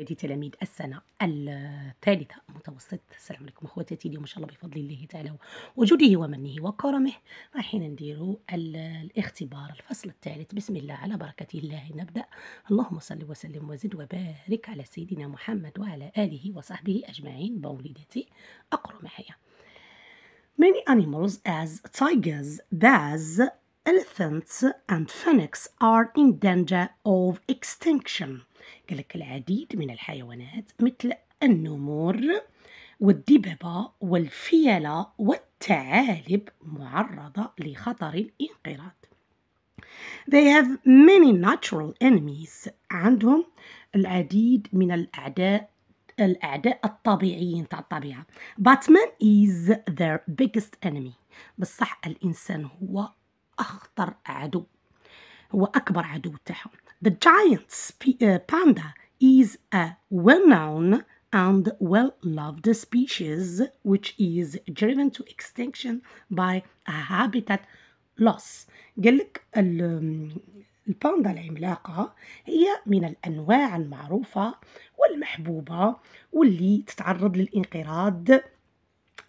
نادي تلاميذ السنة الثالثة متوسط السلام عليكم اخواتي اليوم ان شاء الله بفضل الله تعالى وجوده ومنه وكرمه رايحين نديروا الاختبار الفصل الثالث بسم الله على بركة الله نبدأ اللهم صل وسلم وزد وبارك على سيدنا محمد وعلى آله وصحبه أجمعين بولدتي أقرأ معايا Many animals as tigers, bears, elephants and phoenix are in danger of extinction. قالك العديد من الحيوانات مثل النمور والدببة والفيلة والتعالب معرضة لخطر الانقراض. They have many natural enemies. عندهم العديد من الأعداء الأعداء الطبيعيين تاع الطبيعة. Batman is their biggest enemy. بصح الإنسان هو أخطر عدو هو أكبر عدو تاعهم. The giant uh, panda is a well-known and well-loved species which is driven to extinction by a habitat loss قالك الباندا العملاقة هي من الأنواع المعروفة والمحبوبة واللي تتعرض للانقراض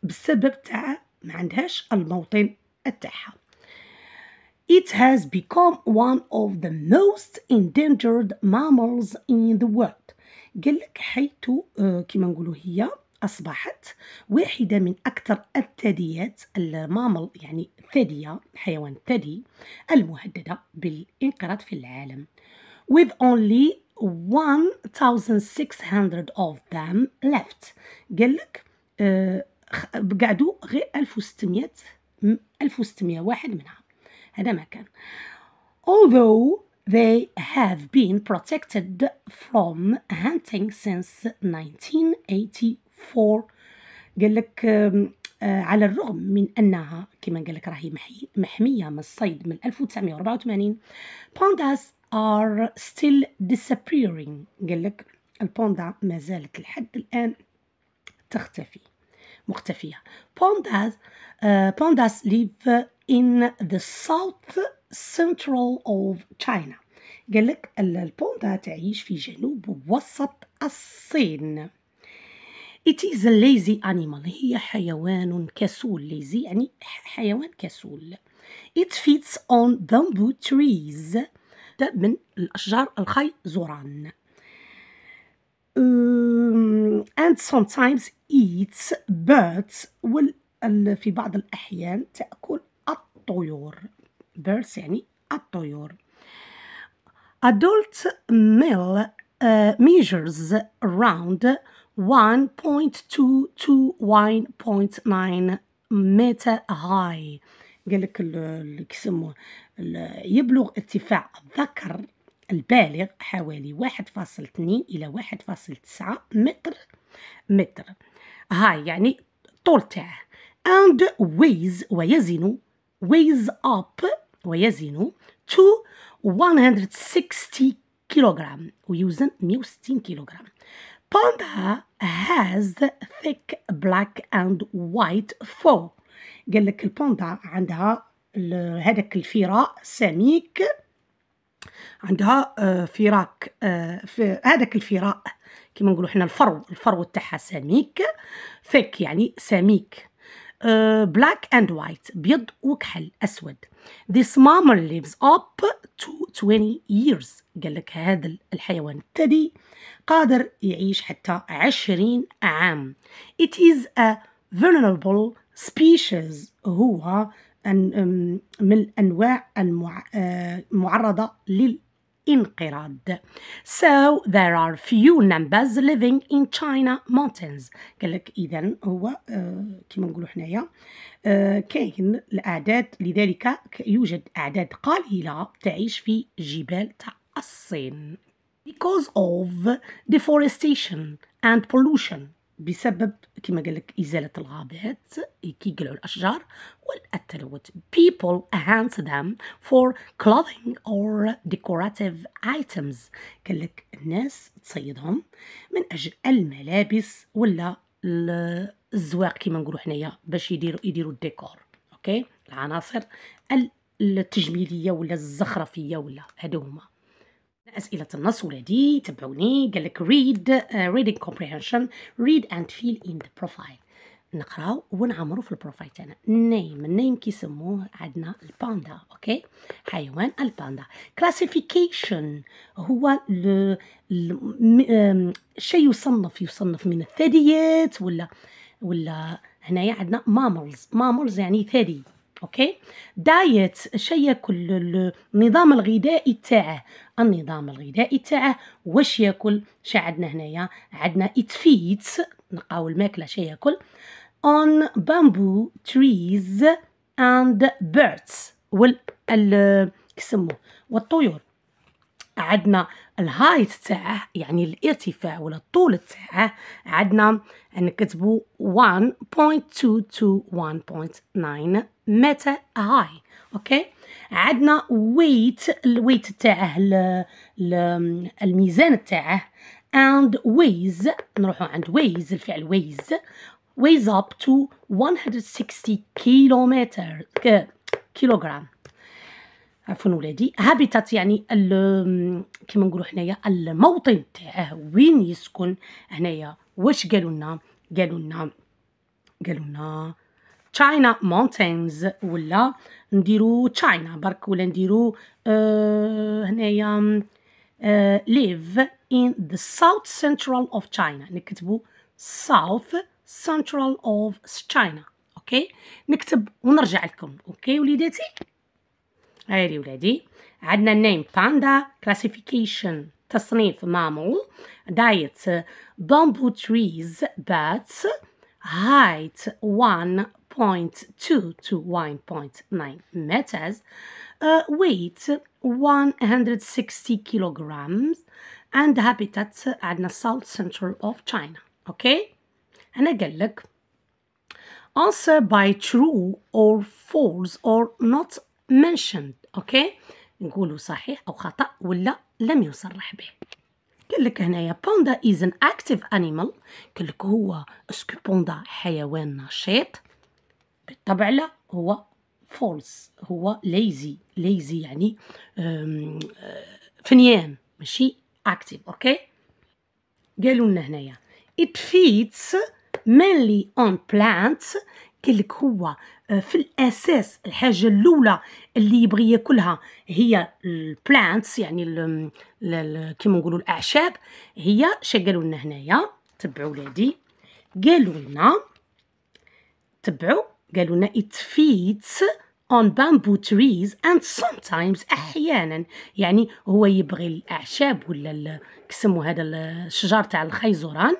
بسبب تاع ما عندهاش الموطن تاعها It has become one of the most endangered mammals in the world قال لك حيث آه، كما نقولوا هي أصبحت واحدة من أكثر الثدييات المامل يعني الثدية حيوان الثدي المهددة بالانقراض في العالم with only 1600 of them left قال لك آه، قعدوا غير 1600 1600 واحد منها هذا ما كان although they have been protected from hunting since 1984 قال لك آه، على الرغم من انها كما قال لك راهي محميه من الصيد من 1984 pandas are still disappearing قال لك الباندا ما زالت لحد الان تختفي مختفيه uh, pandas live in the south central of China قال لك البوندا تعيش في جنوب وسط الصين It is a lazy animal هي حيوان كسول lazy يعني حيوان كسول It feeds on bamboo trees من الأشجار الخيزران um, and sometimes eats birds وال في بعض الأحيان تأكل الطيور birds يعني الطيور adult male uh, measures around 1.2 to 1.9 meter high قالك اللي كيسموه يبلغ ارتفاع الذكر البالغ حوالي 1.2 إلى 1.9 متر متر هاي يعني طول تاعه and weighs ويزن weighs up ويزن to 160 كيلوغرام ويوزن 160 كيلوغرام باندا has thick black and white fur قال لك الباندا عندها هذاك الفراء سميك عندها آه، فراك آه، هذاك الفراء كما نقولوا حنا الفرو الفرو تاعها سميك ثيك يعني سميك بلاك اند وايت بيض وكحل أسود this smamer lives up to 20 years قال لك هذا الحيوان الثدي قادر يعيش حتى 20 عام It is a vulnerable species هو من الأنواع المعرضة آه، لل انقراض. So there are few numbers living in China mountains. قال لك إذا هو آه، كما نقولوا حنايا آه، كاين الأعداد لذلك يوجد أعداد قليلة تعيش في جبال تاع الصين. Because of deforestation and pollution. بسبب كما قال لك ازاله الغابات كيقلعوا الاشجار والتلوث people enhance them for clothing or decorative items قال لك الناس تصيدهم من اجل الملابس ولا الزواق كما نقولوا حنايا باش يديروا يديروا الديكور اوكي العناصر التجميليه ولا الزخرفيه ولا هادو هما أسئلة النص ولادي تبعوني قال لك read uh, reading comprehension read and fill in the profile نقراو ونعمرو في البروفايل تاعنا النيم النيم كيسموه عندنا الباندا اوكي حيوان الباندا كلاسيفيكيشن هو م... م... شيء يصنف يصنف من الثدييات ولا ولا هنايا عندنا مامولز مامولز يعني ثدي اوكي دايت شي ياكل النظام الغذائي تاعه النظام الغذائي تاعه واش ياكل شا عندنا هنايا عندنا اتفيتس نلقاو الماكله شا ياكل اون بامبو تريز اند birds وال كسمو والطيور عندنا الهايت تاعه يعني الارتفاع ولا الطول تاعه عندنا نكتبو 1.2 to 1.9 متى هاي اوكي عندنا ويت الويت تاعه الميزان تاعه اند ويز نروحو عند ويز الفعل ويز ويز اب تو 160 كيلومتر كيلوغرام عفوا ولادي هابيتات يعني كيما نقولوا حنايا الموطن تاعه وين يسكن هنايا واش قالوا لنا قالوا لنا قالوا لنا تشاينا مونتينز ولا نديرو تشاينا برك ولا نديرو آه هنايا آه live in the south central of China نكتبو south central of China اوكي نكتب ونرجع لكم اوكي وليداتي هادي ولادي عندنا النيم باندا كلاسيفيكيشن تصنيف مامول دايت بامبو تريز باتس height 1 1.2 to 1.9 meters, uh, weight 160 kilograms, and habitat the south central of China. Okay? أنا قال look. answer by true or false or not mentioned. Okay? نقولوا صحيح أو خطأ ولا لم يصرح به. قال لك هنايا باندا is an active animal قال لك هو اسكو باندا حيوان نشيط بالطبع لا هو فولس هو ليزي ليزي يعني آه، فنيان ماشي اكتيف اوكي قالوا لنا هنايا it feeds mainly on plants قال لك هو آه، في الاساس الحاجه الاولى اللي يبغي ياكلها هي البلانتس يعني كيما نقولوا الاعشاب هي اش قالوا لنا هنايا تبعوا ولادي قالوا لنا تبعوا قالوا لنا it feeds on bamboo trees and sometimes احيانا يعني هو يبغي الاعشاب ولا كسمو هذا الشجر تاع الخيزران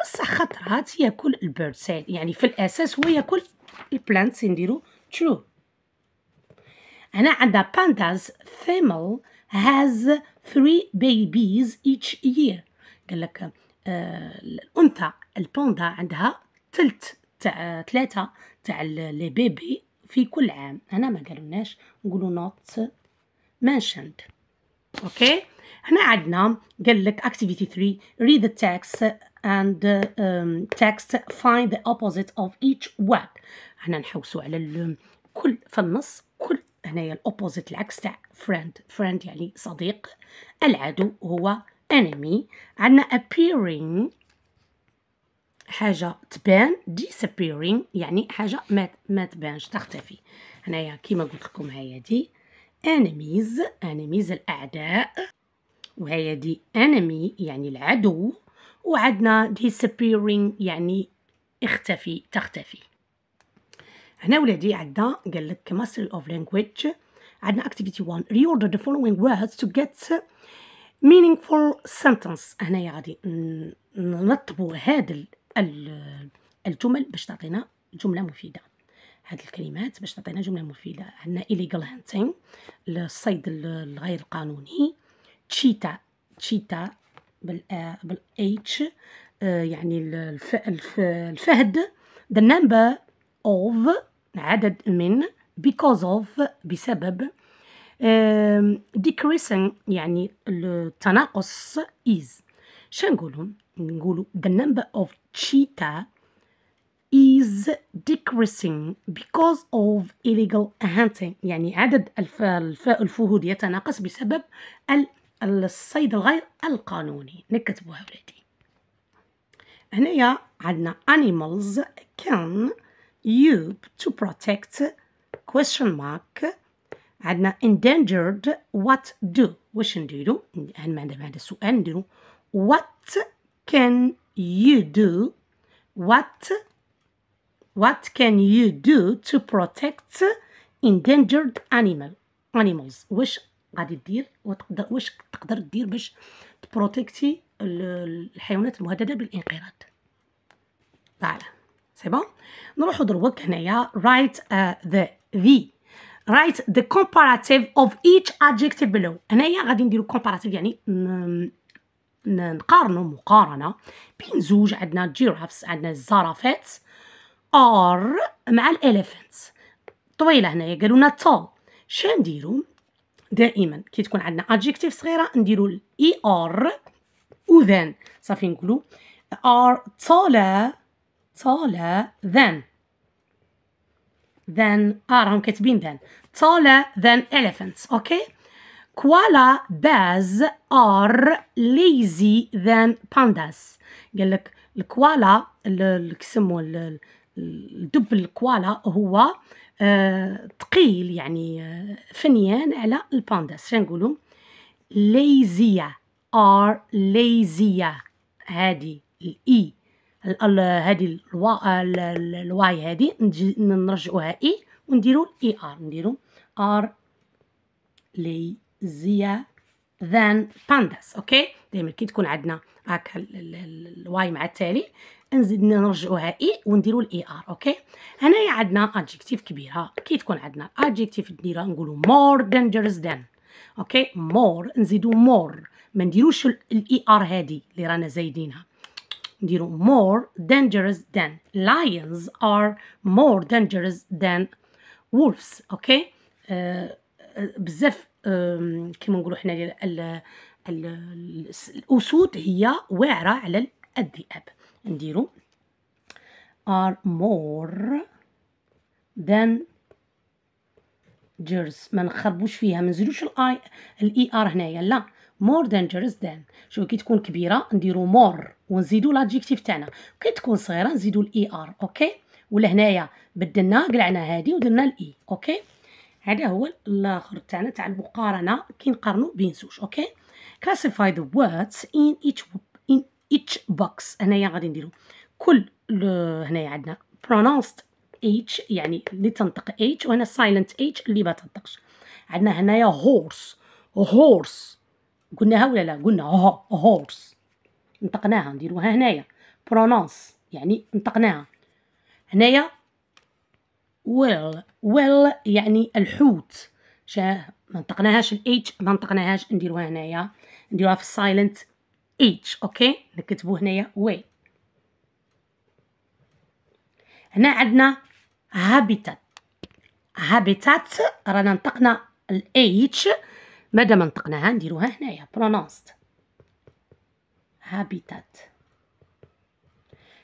بصح خطرات ياكل البيرد سيل يعني في الاساس هو ياكل البلانتس نديرو ترو هنا عندها بانداز female has three babies each year قال لك آه الانثى الباندا عندها تلت تاع ثلاثه آه، تاع لي بيبي في كل عام هنا ما قالوناش نقولوا نوت mentioned اوكي هنا عندنا قال لك اكتيفيتي 3 ريد the text and فايند um, text find the opposite of هنا نحوسوا على كل في النص كل هنايا الاوبوزيت العكس تاع فريند فريند يعني صديق العدو هو انمي عندنا appearing حاجه تبان disappearing يعني حاجه ما ما تبانش تختفي هنايا كيما قلت لكم ها دي enemies enemies الاعداء وهي دي enemy يعني العدو وعندنا disappearing يعني اختفي تختفي هنا ولادي عندنا قال لك mastery of language عندنا activity 1 reorder the following words to get meaningful sentence هنايا غادي نطبوا هذا الجمل باش تعطينا جمله مفيده هاد الكلمات باش تعطينا جمله مفيده عندنا illegal hunting الصيد الغير قانوني تشيتا تشيتا بالاتش يعني الف الف الفهد the number of عدد من because of بسبب decreasing يعني التناقص is شنقولوا نقولوا the number of cheetah is decreasing because of illegal hunting يعني عدد الف... الف... الفهود يتناقص بسبب ال... الصيد الغير القانوني نكتبوها ولادي هنايا عندنا animals can you to protect question mark عندنا endangered what do واش نديرو يعني هل عندنا هذا السؤال نديرو what can you do? What what can you do to protect endangered animal animals واش غادي دير وتقدر واش تقدر دير باش تبروتيكتي الحيوانات المهدده بالانقراض فوالا سي بون نروحو دروك هنايا write uh, the V. write the comparative of each adjective below And هنايا غادي the comparative نقارنوا مقارنه بين زوج عندنا جيرافس عندنا الزرافات ار مع الاليفنت طويله هنايا قالوا لنا تول شنديرو دائما كي تكون عندنا ادجكتيف صغيره نديرو الاي e ار وذان صافي نقولوا ار taller taller ذان ذان اه راهم كاتبين ذان taller ذان اليفنت اوكي okay? كوالا bears ار ليزي ذان pandas قال لك الكوالا اللي كيسموا الدب الكوالا هو آه يعني آه، فنيان على البانداس نقولوا ليزي ار ليزي هادي الاي هادي الواي هادي نرجعوها اي e ونديرو الاي ار نديرو ار لي زيا than pandas اوكي دائما كي تكون عندنا هكا الواي مع التالي نزيد نرجعوها اي ونديروا الاي ار اوكي هنايا عندنا ادجكتيف كبيره كي تكون عندنا ادجكتيف كبيره نقولوا مور dangerous than اوكي مور نزيدو مور ما نديروش الاي ار هادي اللي رانا زايدينها نديرو more dangerous than lions are more dangerous than wolves اوكي آه، آه، بزاف كما نقولوا حنا الاسود هي واعره على الذئاب نديرو are more than جيرز ما نخربوش فيها ما نزيدوش الاي الاي ار e هنايا لا مور ذان جيرز ذان شوف كي تكون كبيره نديرو مور ونزيدو لادجيكتيف تاعنا كي تكون صغيره نزيدو الاي ار e اوكي ولا هنايا بدلنا قلعنا هذه ودرنا الاي e، اوكي هذا هو الاخر تاعنا تاع المقارنه كي نقارنو بين زوج اوكي classify the words in each in each box هنايا غادي نديرو كل هنايا عندنا pronounced h يعني اللي تنطق h وهنا silent h اللي ما تنطقش عندنا هنايا horse horse قلناها ولا لا قلنا هورس نطقناها نديروها هنايا pronounce يعني نطقناها هنايا will ويل يعني الحوت شا ما نطقناهاش الاتش ما نطقناهاش نديروها هنايا نديروها في السايلنت اتش اوكي نكتبو هنايا وي هنا عندنا هابيتات هابيتات رانا نطقنا الاتش مادام ما نطقناها نديروها هنايا برونونست هابيتات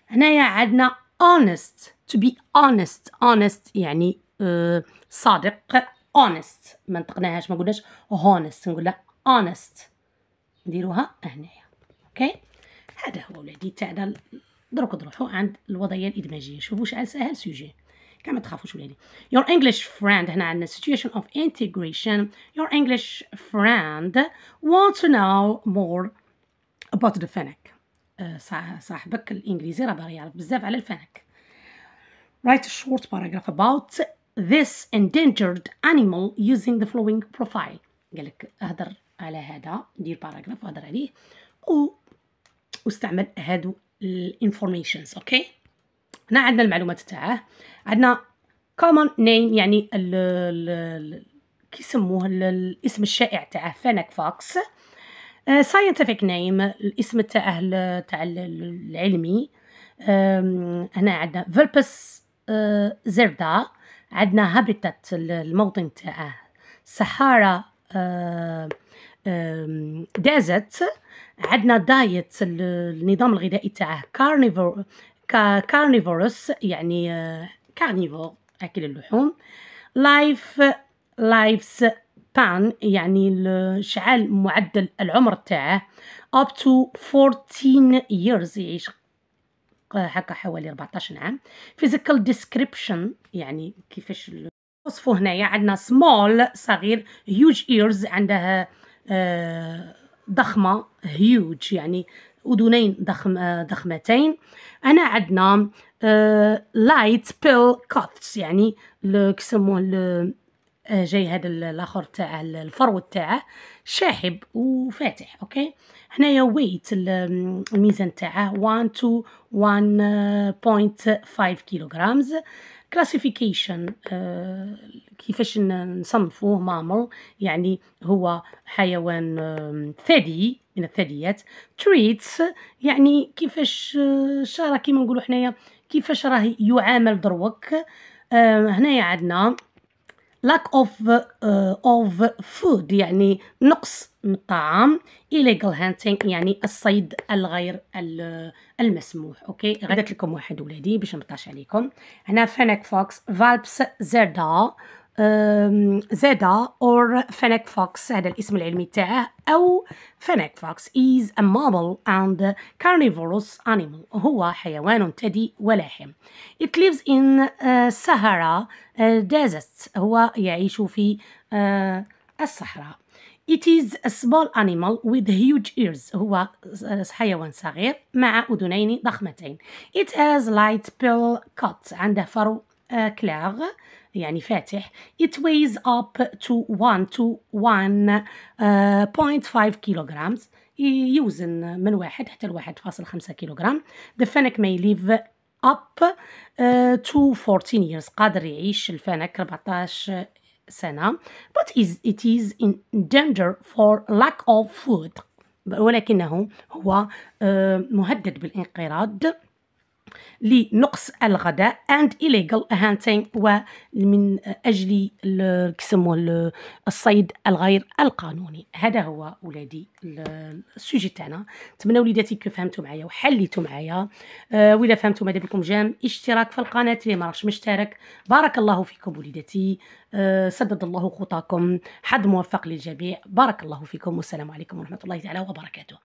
هنايا عندنا honest to be honest honest يعني أه، صادق honest ما نطقناهاش ما قلناش honest نقول honest نديروها هنايا اوكي هذا هو ولادي تاعنا دروك نروحو عند الوضعيه الادماجيه شوفوا شحال ساهل سوجي كاع ما تخافوش ولادي your English friend هنا عندنا situation of integration your English friend wants to know more about the فنك أه، صاحبك الانجليزي راه باغي يعرف بزاف على الفنك write a short paragraph about this endangered animal using the following profile قالك اهدر على هذا دير باراجراف اهدر عليه و واستعمل هادو الانفورميشنز اوكي هنا عندنا المعلومات تاعه عندنا common name يعني ال ال كيسموه الاسم الشائع تاعه فانك فاكس ساينتيفيك نيم الاسم تاعه تاع العلمي هنا عندنا فيربس زردا آه، عندنا هابيتات الموطن تاعه صحارى آه، دازت عندنا دايت النظام الغذائي تاعه كارنيفور كارنيفورس يعني آه، كارنيفور اكل اللحوم لايف لايفز بان يعني شحال معدل العمر تاعه up to 14 years يعيش هكا حوالي 14 عام فيزيكال ديسكريبشن يعني كيفاش وصفوا هنايا عندنا سمول صغير هيوج ايرز عندها آه، ضخمه هيوج يعني اذنين ضخم آه، ضخمتين انا عندنا لايت بيل كاتس يعني كيسموه جاي هذا الاخر تاع الفرو تاعه شاحب وفاتح اوكي هنايا ويت الميزان تاعه 1 تو 1.5 كيلوغرامز كلاسيفيكيشن كيفاش نصنفوه مامل يعني هو حيوان ثدي من الثدييات تريتس يعني كيفاش آه، شارة كيما نقولوا حنايا كيفاش راه يعامل دروك آه، هنايا عندنا lack of uh, of food يعني نقص من الطعام illegal hunting يعني الصيد الغير المسموح اوكي غدت لكم واحد ولادي باش نبطاش عليكم هنا فينك فوكس فالبس زردا زادا or فانك فوكس هذا الاسم العلمي تاعه أو فانك فوكس is a mobile and carnivorous animal هو حيوان ثدي ولحم it lives in uh, Sahara uh, deserts هو يعيش في uh, الصحراء It is a small animal with huge ears هو حيوان صغير مع أذنين ضخمتين It has light pale coat عنده فرو كلاغ يعني فاتح it weighs up to 1 to 1.5 uh, kilograms يوزن من واحد حتى لواحد فاصل خمسة كيلوغرام the fennec may live up uh, to 14 years قادر يعيش الفنك 14 سنة but is, it is in danger for lack of food ولكنه هو uh, مهدد بالانقراض لنقص الغذاء and illegal hunting ومن أجل الصيد الغير القانوني هذا هو ولادي السوجي تاعنا نتمنى وليداتي كو فهمتوا معايا وحليتوا معايا آه وإذا فهمتوا ماذا بكم جام اشتراك في القناة اللي ما راكش مشترك بارك الله فيكم وليداتي آه سدد الله خطاكم حد موفق للجميع بارك الله فيكم والسلام عليكم ورحمة الله تعالى وبركاته